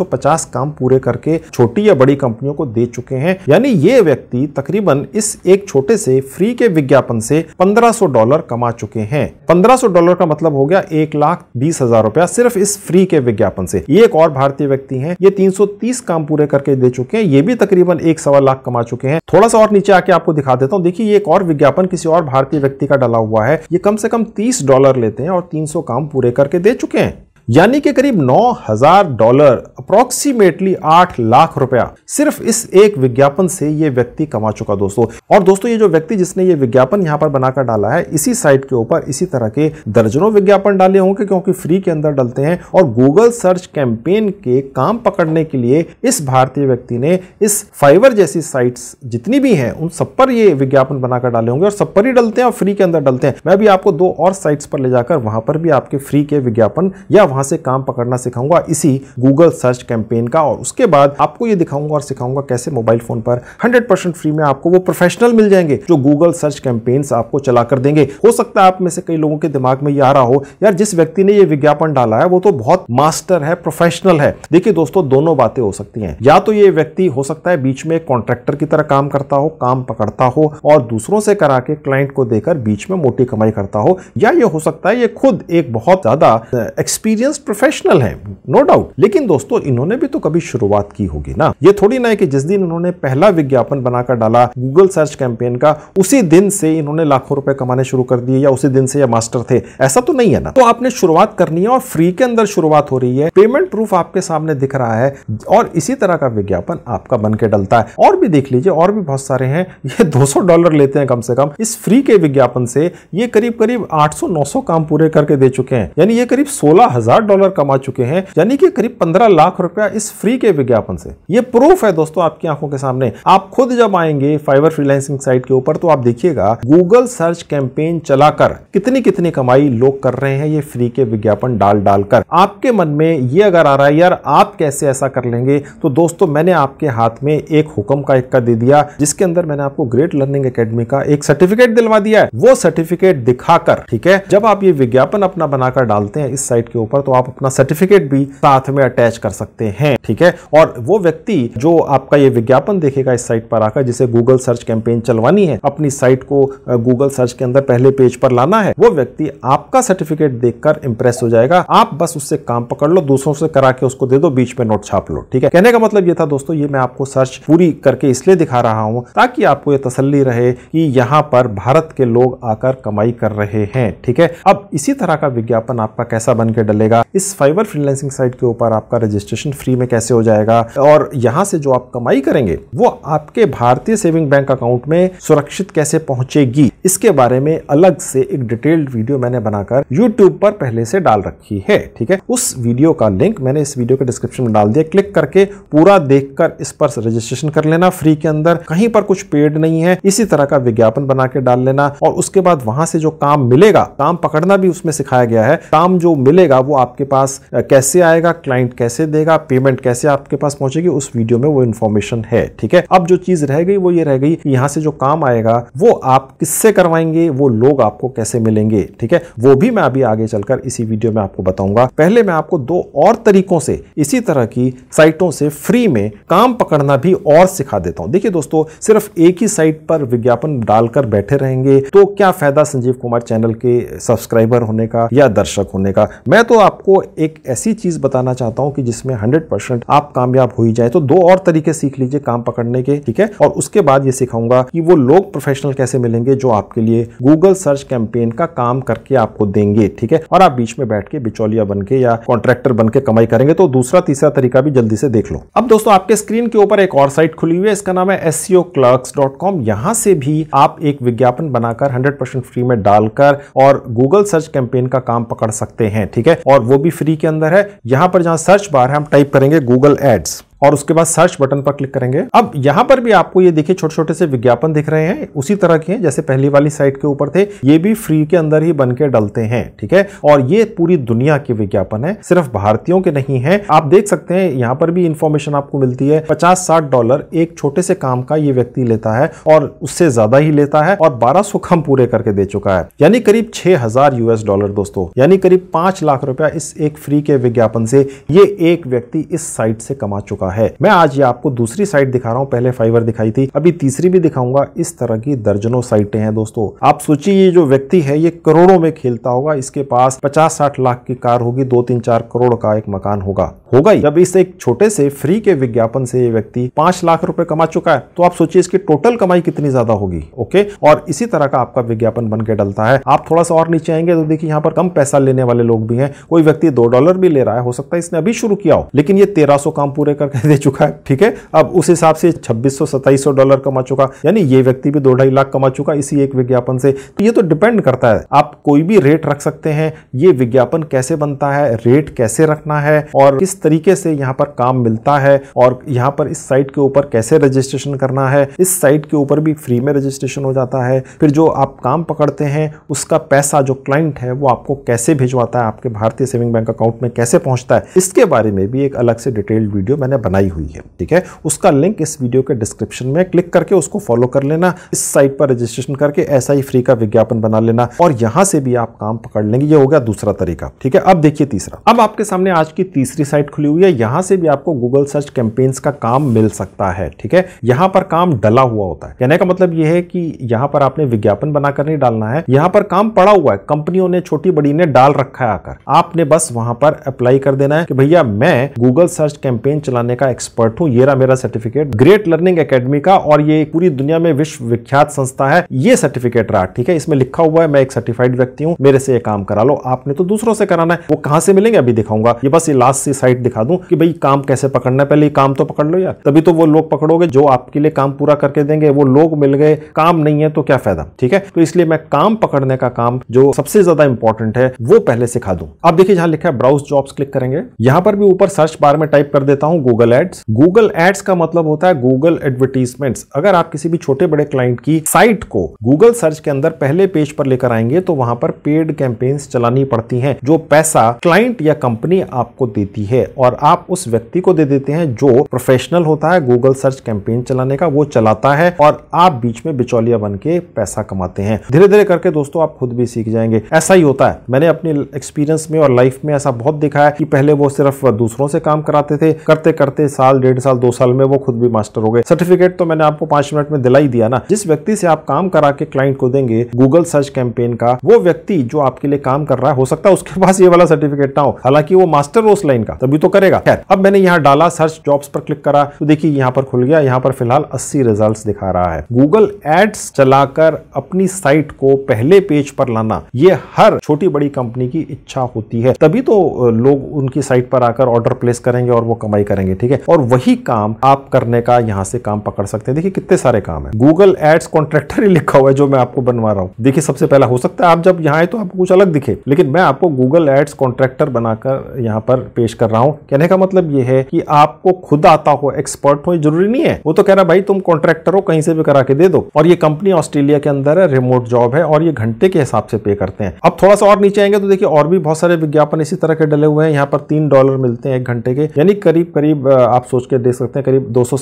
काम पूरे करके छोटी या बड़ी कंपनियों को दे चुके हैं यानी ये व्यक्ति तकरीबन इस एक छोटे से फ्री फ्री के विज्ञापन से 1500 डॉलर कमा चुके हैं 1500 डॉलर का मतलब हो गया एक लाख बीस हजार रुपया सिर्फ इस फ्री के विज्ञापन से ये एक और भारतीय व्यक्ति हैं ये 330 काम पूरे करके दे चुके हैं ये भी तकरीबन एक सवा लाख कमा चुके हैं थोड़ा सा और नीचे आके आपको दिखा देता हूँ देखिए एक और विज्ञापन किसी और भारतीय व्यक्ति का डाला हुआ है ये कम से कम तीस डॉलर लेते हैं और तीन काम पूरे करके दे चुके हैं यानी कि करीब 9000 डॉलर अप्रोक्सीमेटली 8 लाख रुपया सिर्फ इस एक विज्ञापन से ये व्यक्ति कमा चुका दोस्तों और दोस्तों ये जो व्यक्ति जिसने ये विज्ञापन यहाँ पर बनाकर डाला है इसी साइट के ऊपर इसी तरह के दर्जनों विज्ञापन डाले होंगे क्योंकि फ्री के अंदर डलते हैं और गूगल सर्च कैंपेन के काम पकड़ने के लिए इस भारतीय व्यक्ति ने इस फाइवर जैसी साइट जितनी भी हैं उन सब पर ये विज्ञापन बनाकर डाले होंगे और सब पर ही डलते हैं और फ्री के अंदर डलते हैं मैं भी आपको दो और साइट्स पर ले जाकर वहां पर भी आपके फ्री के विज्ञापन या वहां वहां से काम पकड़ना सिखाऊंगा इसी गूगल सर्च कैंपेन का और उसके बाद आपको ये दिखाऊंगा और सिखाऊंगा कैसे मोबाइल फोन पर 100% फ्री में आपको वो प्रोफेशनल मिल जाएंगे जो गूगल सर्च कैंपेन आपको चलाकर देंगे हो सकता है आप में से कई लोगों के दिमाग में ये आ रहा हो यार जिस व्यक्ति ने ये विज्ञापन डाला है वो तो बहुत मास्टर है प्रोफेशनल है देखिए दोस्तों दोनों बातें हो सकती हैं या तो ये व्यक्ति हो सकता है बीच में कॉन्ट्रैक्टर की तरह काम करता हो काम पकड़ता हो और दूसरों से करा के क्लाइंट को देकर बीच में मोटी कमाई करता हो या ये हो सकता है ये खुद एक बहुत ज्यादा एक्सपीरियंस एक्सपीरियंस प्रोफेशनल है नो no डाउट लेकिन दोस्तों इन्होंने भी तो कभी शुरुआत की होगी ना ये थोड़ी ना है कि जिस दिन इन्होंने पहला विज्ञापन बनाकर डाला गूगल सर्च कैंपेन का उसी दिन से इन्होंने लाखों रुपए कमाने शुरू कर दिए या उसी दिन से या मास्टर थे ऐसा तो नहीं है ना तो आपने शुरुआत करनी है और फ्री के अंदर शुरुआत हो रही है पेमेंट प्रूफ आपके सामने दिख रहा है और इसी तरह का विज्ञापन आपका बन के डलता है और भी देख लीजिए और भी बहुत सारे हैं ये 200 डॉलर लेते हैं कम से कम इस फ्री के विज्ञापन से ये करीब करीब 800-900 काम पूरे करके दे चुके हैं यानी ये करीब सोलह हजार डॉलर कमा चुके हैं यानी कि करीब पंद्रह लाख रुपया इस फ्री के विज्ञापन से ये प्रूफ है दोस्तों आपकी आंखों के सामने आप खुद जब आएंगे फाइबर फ्रीलांसिंग साइट के ऊपर तो आप देखिएगा गूगल सर्च कैंपेन चलाकर कितनी कितनी कमाई लोग कर रहे हैं ये फ्री के विज्ञापन डाल डालकर आपके मन में ये अगर आ रहा है यार आप कैसे ऐसा कर लेंगे तो दोस्तों मैंने आपके हाथ में एक हुक्म का इक्का दे दिया जिसके अंदर मैंने आपको ग्रेट लर्निंग अकेडमी का एक सर्टिफिकेट दिलवा दिया है वो सर्टिफिकेट दिखाकर ठीक है जब आप ये विज्ञापन अपना बनाकर डालते हैं इस साइट के ऊपर तो आप अपना सर्टिफिकेट भी साथ में अटैच कर सकते हैं ठीक है और वो व्यक्ति जो आपका ये विज्ञापन देखेगा इस साइट पर आकर जिसे गूगल सर्च कैंपेन चलवानी है अपनी साइट को गूगल सर्च के अंदर पहले पेज पर लाना है वो व्यक्ति आपका सर्टिफिकेट देखकर इंप्रेस हो जाएगा आप बस उससे काम पकड़ लो दूसरों से करा के उसको दे दो बीच में नोट छाप लो ठीक है कहने का मतलब ये था दोस्तों ये मैं आपको सर्च पूरी करके इसलिए दिखा रहा हूं ताकि आपको ये तसल्ली रहे कि यहाँ पर भारत के लोग आकर कमाई कर रहे हैं ठीक है अब इसी तरह का विज्ञापन आपका कैसा बनकर डलेगा मिलेगा इस फाइबर फ्रीलांसिंग साइट के ऊपर आपका रजिस्ट्रेशन फ्री में कैसे हो जाएगा और यहाँ से जो आप कमाई करेंगे वो आपके भारतीय सेविंग बैंक अकाउंट में सुरक्षित कैसे पहुंचेगी इसके बारे में अलग से एक डिटेल्ड वीडियो मैंने बनाकर यूट्यूब पर पहले से डाल रखी है ठीक है उस वीडियो का लिंक मैंने इस वीडियो के डिस्क्रिप्शन में डाल दिया क्लिक करके पूरा देख कर इस पर रजिस्ट्रेशन कर लेना फ्री के अंदर कहीं पर कुछ पेड नहीं है इसी तरह का विज्ञापन बना के डाल लेना और उसके बाद वहां से जो काम मिलेगा काम पकड़ना भी उसमें सिखाया गया है काम जो मिलेगा वो आपके पास कैसे आएगा क्लाइंट कैसे देगा पेमेंट कैसे आपके पास पहुंचेगी उस वीडियो में वो इन्फॉर्मेशन है ठीक है अब जो चीज रह गई वो ये रह गई यहां से जो काम आएगा वो आप किससे करवाएंगे वो लोग आपको कैसे मिलेंगे ठीक है वो भी मैं अभी आगे चलकर इसी वीडियो में आपको बताऊंगा पहले मैं आपको दो और तरीकों से इसी तरह की साइटों से फ्री में काम पकड़ना भी और सिखा देता हूं देखिए दोस्तों सिर्फ एक ही साइट पर विज्ञापन डालकर बैठे रहेंगे तो क्या फायदा संजीव कुमार चैनल के सब्सक्राइबर होने का या दर्शक होने का मैं तो आपको एक ऐसी चीज़ बताना चाहता हूं कि जिसमें हंड्रेड परसेंट आप कामयाब हो ही जाए तो दो और तरीके सीख लीजिए काम पकड़ने के ठीक है और उसके बाद ये सिखाऊंगा कि वो लोग प्रोफेशनल कैसे मिलेंगे जो आपके लिए गूगल सर्च कैंपेन का काम करके आपको देंगे ठीक है और आप बीच में बैठ के बिचौलिया बन के या कॉन्ट्रैक्टर बन के कमाई करेंगे तो दूसरा तीसरा तरीका भी जल्दी से देख लो अब दोस्तों आपके स्क्रीन के ऊपर एक और साइट खुली हुई है इसका नाम है एस e यहां से भी आप एक विज्ञापन बनाकर परसेंट फ्री में डालकर और गूगल सर्च कैंपेन का काम पकड़ सकते हैं ठीक है और और वो भी फ्री के अंदर है यहां पर जहां सर्च बार है हम टाइप करेंगे गूगल एड्स और उसके बाद सर्च बटन पर क्लिक करेंगे अब यहाँ पर भी आपको ये देखिए छोटे छोटे से विज्ञापन दिख रहे हैं उसी तरह के जैसे पहली वाली साइट के ऊपर थे ये भी फ्री के अंदर ही बन के डलते हैं ठीक है और ये पूरी दुनिया के विज्ञापन है सिर्फ भारतीयों के नहीं है आप देख सकते हैं यहाँ पर भी इंफॉर्मेशन आपको मिलती है पचास साठ डॉलर एक छोटे से काम का ये व्यक्ति लेता है और उससे ज्यादा ही लेता है और बारह सौ खम पूरे करके दे चुका है यानी करीब छह हजार यूएस डॉलर दोस्तों यानी करीब पांच लाख रुपया इस एक फ्री के विज्ञापन से ये एक व्यक्ति इस साइट से कमा चुका होता है मैं आज ये आपको दूसरी साइट दिखा रहा हूँ पहले फाइवर दिखाई थी अभी तीसरी भी दिखाऊंगा इस तरह की दर्जनों साइटें हैं दोस्तों आप सोचिए ये जो व्यक्ति है ये करोड़ों में खेलता होगा इसके पास पचास साठ लाख की कार होगी दो तीन चार करोड़ का एक मकान होगा होगा ही जब इस एक छोटे से फ्री के विज्ञापन से ये व्यक्ति पांच लाख रुपए कमा चुका है तो आप सोचिए इसकी टोटल कमाई कितनी ज्यादा होगी ओके और इसी तरह का आपका विज्ञापन बन के डलता है आप थोड़ा सा और नीचे आएंगे तो देखिए यहाँ पर कम पैसा लेने वाले लोग भी हैं कोई व्यक्ति दो डॉलर भी ले रहा है हो सकता है इसने अभी शुरू किया हो लेकिन ये तेरह काम पूरे करके दे चुका है ठीक है अब उस हिसाब से छब्बीस सौ डॉलर कमा चुका यानी ये व्यक्ति भी दो ढाई लाख कमा चुका इसी एक विज्ञापन से तो ये तो डिपेंड करता है आप कोई भी रेट रख सकते हैं ये विज्ञापन कैसे बनता है रेट कैसे रखना है और किस तरीके से यहाँ पर काम मिलता है और यहाँ पर इस साइट के ऊपर कैसे रजिस्ट्रेशन करना है इस साइट के ऊपर भी फ्री में रजिस्ट्रेशन हो जाता है फिर जो आप काम पकड़ते हैं उसका पैसा जो क्लाइंट है वो आपको कैसे भिजवाता है आपके भारतीय सेविंग बैंक अकाउंट में कैसे पहुंचता है इसके बारे में भी एक अलग से डिटेल्ड वीडियो मैंने बनाई हुई है ठीक है उसका लिंक इस वीडियो के डिस्क्रिप्शन में क्लिक करके उसको फॉलो कर लेना इस साइट पर रजिस्ट्रेशन करके ऐसा ही फ्री का विज्ञापन बना लेना और यहां से भी आप काम पकड़ लेंगे ये हो गया दूसरा तरीका ठीक है अब देखिए तीसरा अब आपके सामने आज की तीसरी साइट खुली हुई है यहां से भी आपको गूगल सर्च कैंपेन्स का काम मिल सकता है ठीक है यहां पर काम डला हुआ होता है कहने का मतलब यह है कि यहां पर आपने विज्ञापन बनाकर नहीं डालना है यहां पर काम पड़ा हुआ है कंपनियों ने छोटी बड़ी ने डाल रखा है आकर आपने बस वहां पर अप्लाई कर देना है कि भैया मैं गूगल सर्च कैंपेन चलाने का एक्सपर्ट हूँ ये रहा मेरा सर्टिफिकेट ग्रेट लर्निंग अकेडमी का और ये पूरी दुनिया में विश्व विख्यात संस्था है ये सर्टिफिकेट रहा ठीक है इसमें लिखा हुआ है मैं एक सर्टिफाइड व्यक्ति हूँ मेरे से ये काम करा लो आपने तो दूसरों से कराना है वो कहाँ से मिलेंगे अभी दिखाऊंगा ये बस ये लास्ट सी साइट दिखा दूँ की भाई काम कैसे पकड़ना है पहले काम तो पकड़ लो यार तभी तो वो लोग पकड़ोगे जो आपके लिए काम पूरा करके देंगे वो लोग मिल गए काम नहीं है तो क्या फायदा ठीक है तो इसलिए मैं काम पकड़ने का काम जो सबसे ज्यादा इंपॉर्टेंट है वो पहले सिखा दूं अब देखिए जहां लिखा है ब्राउज जॉब्स क्लिक करेंगे यहां पर भी ऊपर सर्च बार में टाइप कर देता हूं Google Google ads Google ads का मतलब होता है गूगल एडवर्टीजमेंट अगर आप किसी भी छोटे बड़े क्लाइंट की साइट को गूगल सर्च के अंदर पहले पेज पर लेकर आएंगे तो वहां पर पेड कैंपेन्स चलानी पड़ती हैं जो पैसा क्लाइंट या कंपनी आपको देती है और आप उस व्यक्ति को दे देते हैं जो प्रोफेशनल होता है गूगल सर्च कैंपेन चलाने का वो चलाता है और आप बीच में बिचौलिया बन के पैसा कमाते हैं धीरे धीरे करके दोस्तों आप खुद भी सीख जाएंगे ऐसा ही होता है मैंने अपने एक्सपीरियंस में और लाइफ में ऐसा बहुत देखा है कि पहले वो सिर्फ दूसरों से काम कराते थे करते करते आते साल डेढ़ साल दो साल में वो खुद भी मास्टर हो गए सर्टिफिकेट तो मैंने आपको पांच मिनट में दिलाई दिया ना जिस व्यक्ति से आप काम करा के क्लाइंट को देंगे गूगल सर्च कैंपेन का वो व्यक्ति जो आपके लिए काम कर रहा है हो सकता है उसके पास ये वाला सर्टिफिकेट ना हो हालांकि वो मास्टर हो उस लाइन का तभी तो करेगा खैर अब मैंने यहाँ डाला सर्च जॉब्स पर क्लिक करा तो देखिए यहाँ पर खुल गया यहाँ पर फिलहाल अस्सी रिजल्ट दिखा रहा है गूगल एड्स चलाकर अपनी साइट को पहले पेज पर लाना ये हर छोटी बड़ी कंपनी की इच्छा होती है तभी तो लोग उनकी साइट पर आकर ऑर्डर प्लेस करेंगे और वो कमाई करेंगे ठीक ठीक है और वही काम आप करने का यहां से काम पकड़ सकते हैं देखिए कितने सारे काम है गूगल एड्स कॉन्ट्रेक्टर ही लिखा हुआ है जो मैं आपको बनवा रहा हूं देखिए सबसे पहला हो सकता है आप जब यहां आए तो आपको कुछ अलग दिखे लेकिन मैं आपको गूगल एड्स कॉन्ट्रेक्टर बनाकर यहां पर पेश कर रहा हूं कहने का मतलब यह है कि आपको खुद आता हो एक्सपर्ट हो जरूरी नहीं है वो तो कह रहा भाई तुम कॉन्ट्रेक्टर हो कहीं से भी करा के दे दो और ये कंपनी ऑस्ट्रेलिया के अंदर है रिमोट जॉब है और ये घंटे के हिसाब से पे करते हैं अब थोड़ा सा और नीचे आएंगे तो देखिए और भी बहुत सारे विज्ञापन इसी तरह के डले हुए हैं यहाँ पर तीन डॉलर मिलते हैं एक घंटे के यानी करीब करीब आप सोच के देख सकते हैं करीब दो सौ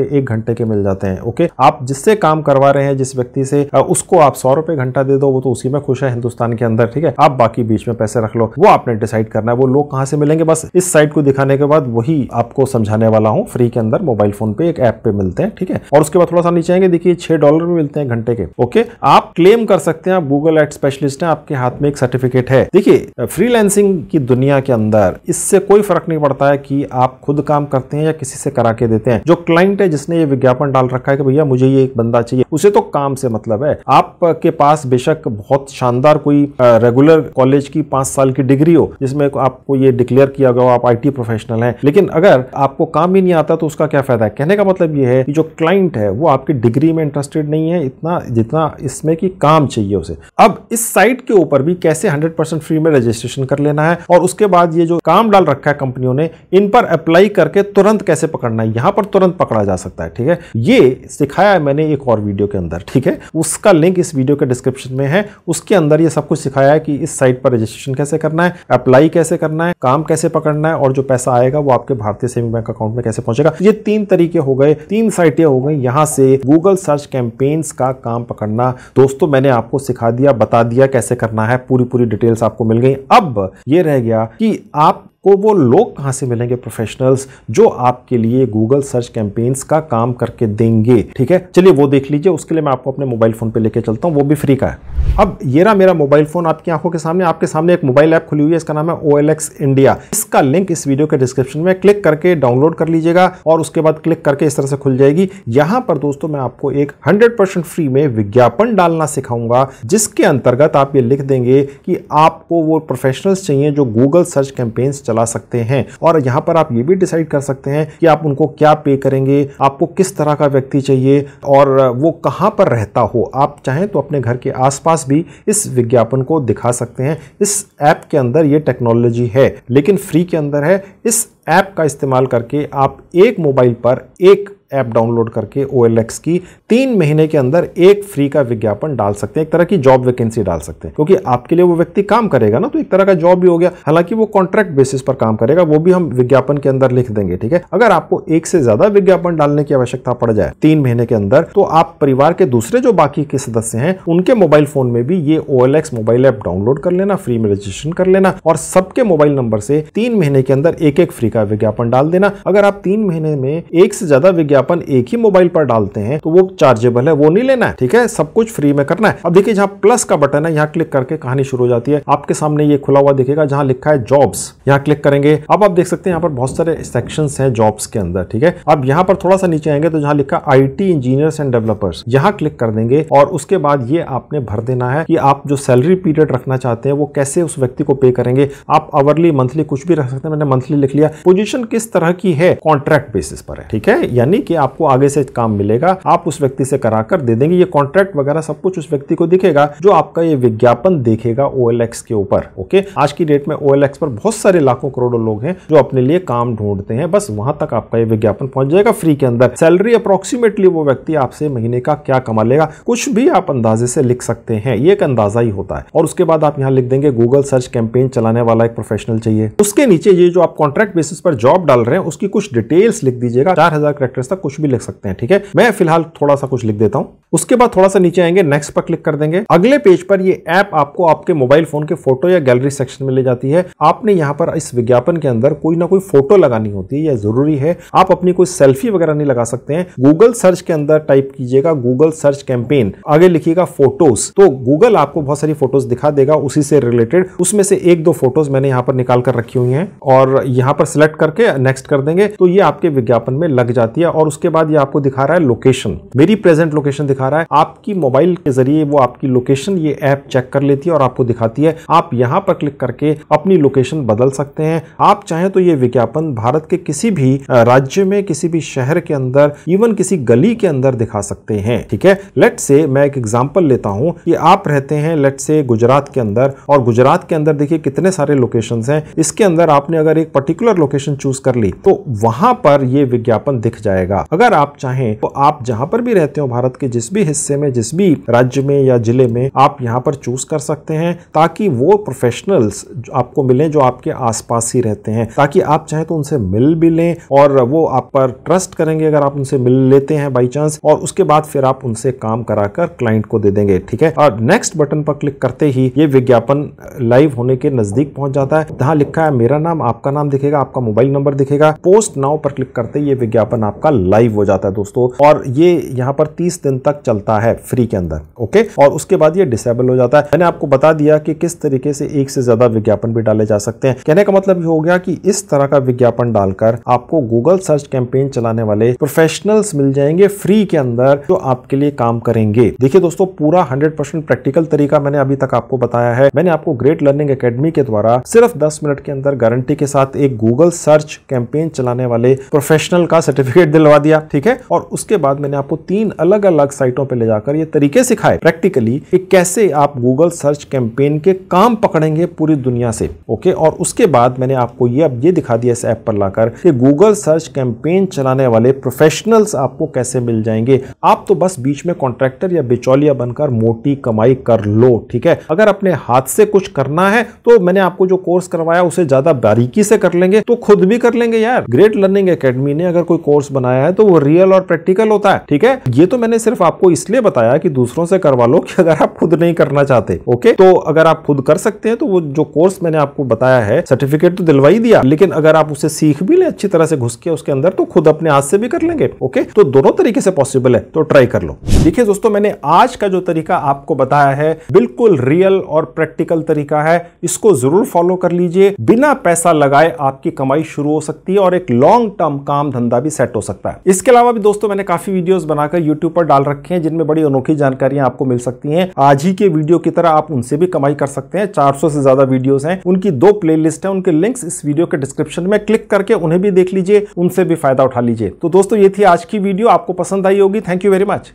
एक घंटे के मिल जाते हैं ओके आप जिससे काम करवा रहे हैं जिस व्यक्ति से उसको आप सौ रुपए घंटा दे दो वो तो उसी में खुश है हिंदुस्तान के अंदर ठीक है आप बाकी बीच में पैसे रख लो वो आपने डिसाइड करना है वो लोग कहां से मिलेंगे बस इस साइट को दिखाने के बाद वही आपको समझाने वाला हूं फ्री के अंदर मोबाइल फोन पे एक ऐप पे मिलते हैं ठीक है और उसके बाद थोड़ा सा नीचे आएंगे देखिए छह डॉलर में मिलते हैं घंटे के ओके आप क्लेम कर सकते हैं गूगल एड स्पेशलिस्ट है आपके हाथ में एक सर्टिफिकेट है देखिए फ्रीलैंसिंग की दुनिया के अंदर इससे कोई फर्क नहीं पड़ता है कि आप खुद काम करते हैं या किसी से करा के देते हैं जो क्लाइंट है जिसने ये विज्ञापन डाल रखा है कि भैया मुझे ये एक बंदा चाहिए उसे तो काम से मतलब है आपके पास बेशक बहुत शानदार कोई रेगुलर कॉलेज की पांच साल की डिग्री हो जिसमें आपको ये डिक्लेयर किया गया हो आप आई प्रोफेशनल हैं लेकिन अगर आपको काम ही नहीं आता तो उसका क्या फायदा है कहने का मतलब ये है कि जो क्लाइंट है वो आपकी डिग्री में इंटरेस्टेड नहीं है इतना जितना इसमें कि काम चाहिए उसे अब इस साइट के ऊपर भी कैसे हंड्रेड फ्री में रजिस्ट्रेशन कर लेना है और उसके बाद ये जो काम डाल रखा है कंपनियों ने इन पर अप्लाई करके करके तुरंत कैसे पकड़ना है यहां पर तुरंत पकड़ा जा सकता है ठीक है ये सिखाया है मैंने एक और वीडियो के अंदर ठीक है उसका लिंक इस वीडियो के डिस्क्रिप्शन में है उसके अंदर ये सब कुछ सिखाया है कि इस साइट पर रजिस्ट्रेशन कैसे करना है अप्लाई कैसे करना है काम कैसे पकड़ना है और जो पैसा आएगा वो आपके भारतीय सेविंग बैंक अकाउंट में कैसे पहुंचेगा ये तीन तरीके हो गए तीन साइटें हो गई यहां से गूगल सर्च कैंपेन्स का काम पकड़ना दोस्तों मैंने आपको सिखा दिया बता दिया कैसे करना है पूरी पूरी डिटेल्स आपको मिल गई अब ये रह गया कि आप आपको वो लोग कहाँ से मिलेंगे प्रोफेशनल्स जो आपके लिए गूगल सर्च कैंपेन्स का काम करके देंगे ठीक है चलिए वो देख लीजिए उसके लिए मैं आपको अपने मोबाइल फोन पे लेके चलता हूँ वो भी फ्री का है अब ये रहा मेरा मोबाइल फोन आपकी आंखों के सामने आपके सामने एक मोबाइल ऐप खुली हुई है इसका नाम है ओ इंडिया इसका लिंक इस वीडियो के डिस्क्रिप्शन में क्लिक करके डाउनलोड कर लीजिएगा और उसके बाद क्लिक करके इस तरह से खुल जाएगी यहाँ पर दोस्तों मैं आपको एक हंड्रेड फ्री में विज्ञापन डालना सिखाऊंगा जिसके अंतर्गत आप ये लिख देंगे कि आपको वो प्रोफेशनल्स चाहिए जो गूगल सर्च कैंपेन्स चला चला सकते हैं और यहाँ पर आप ये भी डिसाइड कर सकते हैं कि आप उनको क्या पे करेंगे आपको किस तरह का व्यक्ति चाहिए और वो कहाँ पर रहता हो आप चाहें तो अपने घर के आसपास भी इस विज्ञापन को दिखा सकते हैं इस ऐप के अंदर ये टेक्नोलॉजी है लेकिन फ्री के अंदर है इस ऐप का इस्तेमाल करके आप एक मोबाइल पर एक ऐप डाउनलोड करके ओ की तीन महीने के अंदर एक फ्री का विज्ञापन डाल सकते हैं एक तरह की जॉब वैकेंसी डाल सकते हैं क्योंकि आपके लिए वो व्यक्ति काम करेगा ना तो एक तरह का जॉब भी हो गया हालांकि वो कॉन्ट्रैक्ट बेसिस पर काम करेगा वो भी हम विज्ञापन के अंदर लिख देंगे ठीक है अगर आपको एक से ज्यादा विज्ञापन डालने की आवश्यकता पड़ जाए तीन महीने के अंदर तो आप परिवार के दूसरे जो बाकी के सदस्य हैं उनके मोबाइल फोन में भी ये ओ मोबाइल ऐप डाउनलोड कर लेना फ्री में रजिस्ट्रेशन कर लेना और सबके मोबाइल नंबर से तीन महीने के अंदर एक एक फ्री का विज्ञापन डाल देना अगर आप तीन महीने में एक से ज्यादा विज्ञापन विज्ञापन एक ही मोबाइल पर डालते हैं तो वो चार्जेबल है वो नहीं लेना है ठीक है सब कुछ फ्री में करना है अब देखिए जहाँ प्लस का बटन है यहाँ क्लिक करके कहानी शुरू हो जाती है आपके सामने ये खुला हुआ दिखेगा जहाँ लिखा है जॉब्स यहाँ क्लिक करेंगे अब आप देख सकते हैं यहाँ पर बहुत सारे सेक्शन है जॉब्स के अंदर ठीक है अब यहाँ पर थोड़ा सा नीचे आएंगे तो जहाँ लिखा आई इंजीनियर्स एंड डेवलपर्स यहाँ क्लिक कर देंगे और उसके बाद ये आपने भर देना है कि आप जो सैलरी पीरियड रखना चाहते हैं वो कैसे उस व्यक्ति को पे करेंगे आप अवरली मंथली कुछ भी रख सकते हैं मैंने मंथली लिख लिया पोजीशन किस तरह की है कॉन्ट्रैक्ट बेसिस पर है ठीक है यानी कि आपको आगे से काम मिलेगा आप उस व्यक्ति से करा कर दे देंगे ये कॉन्ट्रैक्ट वगैरह सब कुछ उस व्यक्ति को दिखेगा जो आपका ये विज्ञापन देखेगा ओ के ऊपर ओके आज की डेट में ओ पर बहुत सारे लाखों करोड़ों लोग हैं जो अपने लिए काम ढूंढते हैं बस वहां तक आपका ये विज्ञापन पहुंच जाएगा फ्री के अंदर सैलरी अप्रोक्सीमेटली वो व्यक्ति आपसे महीने का क्या कमा लेगा कुछ भी आप अंदाजे से लिख सकते हैं ये एक अंदाजा ही होता है और उसके बाद आप यहाँ लिख देंगे गूगल सर्च कैंपेन चलाने वाला एक प्रोफेशनल चाहिए उसके नीचे ये जो आप कॉन्ट्रैक्ट बेसिस पर जॉब डाल रहे हैं उसकी कुछ डिटेल्स लिख दीजिएगा चार हजार करेक्टर्स तक सा कुछ भी लिख सकते हैं ठीक है मैं फिलहाल थोड़ा सा कुछ लिख देता हूं उसके बाद थोड़ा सा नीचे आएंगे नेक्स्ट पर क्लिक कर देंगे अगले पेज पर ये ऐप आपको आपके मोबाइल फोन के फोटो या गैलरी सेक्शन में ले जाती है आपने यहाँ पर इस विज्ञापन के अंदर कोई ना कोई फोटो लगानी होती है या जरूरी है आप अपनी कोई सेल्फी वगैरह नहीं लगा सकते हैं गूगल सर्च के अंदर टाइप कीजिएगा गूगल सर्च कैंपेन आगे लिखिएगा फोटोज तो गूगल आपको बहुत सारी फोटोज दिखा देगा उसी से रिलेटेड उसमें से एक दो फोटोज मैंने यहाँ पर निकाल कर रखी हुई है और यहाँ पर सिलेक्ट करके नेक्स्ट कर देंगे तो ये आपके विज्ञापन में लग जाती है और और उसके बाद ये आपको दिखा रहा है लोकेशन मेरी प्रेजेंट लोकेशन दिखा रहा है आपकी मोबाइल के जरिए वो आपकी लोकेशन ये ऐप चेक कर लेती है और आपको दिखाती है आप यहाँ पर क्लिक करके अपनी लोकेशन बदल सकते हैं आप चाहें तो ये विज्ञापन भारत के किसी भी राज्य में किसी भी शहर के अंदर इवन किसी गली के अंदर दिखा सकते हैं ठीक है लेट से मैं एक एग्जाम्पल लेता हूँ कि आप रहते हैं लेट से गुजरात के अंदर और गुजरात के अंदर देखिए कितने सारे लोकेशन है इसके अंदर आपने अगर एक पर्टिकुलर लोकेशन चूज कर ली तो वहां पर यह विज्ञापन दिख जाएगा रहेगा अगर आप चाहें तो आप जहाँ पर भी रहते हो भारत के जिस भी हिस्से में जिस भी राज्य में या जिले में आप यहाँ पर चूज कर सकते हैं ताकि वो प्रोफेशनल्स आपको मिलें जो आपके आसपास ही रहते हैं ताकि आप चाहें तो उनसे मिल भी लें और वो आप पर ट्रस्ट करेंगे अगर आप उनसे मिल लेते हैं बाई चांस और उसके बाद फिर आप उनसे काम कराकर क्लाइंट को दे देंगे ठीक है और नेक्स्ट बटन पर क्लिक करते ही ये विज्ञापन लाइव होने के नजदीक पहुंच जाता है जहां लिखा है मेरा नाम आपका नाम दिखेगा आपका मोबाइल नंबर दिखेगा पोस्ट नाउ पर क्लिक करते ही ये विज्ञापन आपका लाइव हो जाता है दोस्तों और ये यहाँ पर तीस दिन तक चलता है फ्री के अंदर ओके और उसके बाद ये डिसेबल हो जाता है मैंने आपको बता दिया कि किस तरीके से एक से ज्यादा विज्ञापन भी डाले जा सकते हैं कहने का मतलब ये हो गया कि इस तरह का विज्ञापन डालकर आपको गूगल सर्च कैंपेन चलाने वाले प्रोफेशनल्स मिल जाएंगे फ्री के अंदर जो आपके लिए काम करेंगे देखिए दोस्तों पूरा हंड्रेड प्रैक्टिकल तरीका मैंने अभी तक आपको बताया है मैंने आपको ग्रेट लर्निंग अकेडमी के द्वारा सिर्फ दस मिनट के अंदर गारंटी के साथ एक गूगल सर्च कैंपेन चलाने वाले प्रोफेशनल का सर्टिफिकेट दिलवा करवा दिया ठीक है और उसके बाद मैंने आपको तीन अलग अलग साइटों पर ले जाकर ये तरीके सिखाए प्रैक्टिकली कि कैसे आप गूगल सर्च कैंपेन के काम पकड़ेंगे पूरी दुनिया से ओके और उसके बाद मैंने आपको ये अब ये दिखा दिया इस ऐप पर लाकर कि गूगल सर्च कैंपेन चलाने वाले प्रोफेशनल्स आपको कैसे मिल जाएंगे आप तो बस बीच में कॉन्ट्रैक्टर या बिचौलिया बनकर मोटी कमाई कर लो ठीक है अगर अपने हाथ से कुछ करना है तो मैंने आपको जो कोर्स करवाया उसे ज्यादा बारीकी से कर लेंगे तो खुद भी कर लेंगे यार ग्रेट लर्निंग अकेडमी ने अगर कोई कोर्स बनाया बताया है तो वो रियल और प्रैक्टिकल होता है ठीक है ये तो मैंने सिर्फ आपको इसलिए बताया कि दूसरों से करवा लो कि अगर आप खुद नहीं करना चाहते ओके तो अगर आप खुद कर सकते हैं तो वो जो कोर्स मैंने आपको बताया है सर्टिफिकेट तो दिलवा ही दिया लेकिन अगर आप उसे सीख भी लें अच्छी तरह से घुस के उसके अंदर तो खुद अपने हाथ से भी कर लेंगे ओके तो दोनों तरीके से पॉसिबल है तो ट्राई कर लो देखिए दोस्तों मैंने आज का जो तरीका आपको बताया है बिल्कुल रियल और प्रैक्टिकल तरीका है इसको जरूर फॉलो कर लीजिए बिना पैसा लगाए आपकी कमाई शुरू हो सकती है और एक लॉन्ग टर्म काम धंधा भी सेट हो सकता है सकता है इसके अलावा भी दोस्तों मैंने काफी वीडियोस बनाकर यूट्यूब पर डाल रखे हैं जिनमें बड़ी अनोखी जानकारियां आपको मिल सकती हैं आज ही के वीडियो की तरह आप उनसे भी कमाई कर सकते हैं 400 से ज्यादा वीडियोस हैं उनकी दो प्ले है उनके लिंक्स इस वीडियो के डिस्क्रिप्शन में क्लिक करके उन्हें भी देख लीजिए उनसे भी फायदा उठा लीजिए तो दोस्तों ये थी आज की वीडियो आपको पसंद आई होगी थैंक यू वेरी मच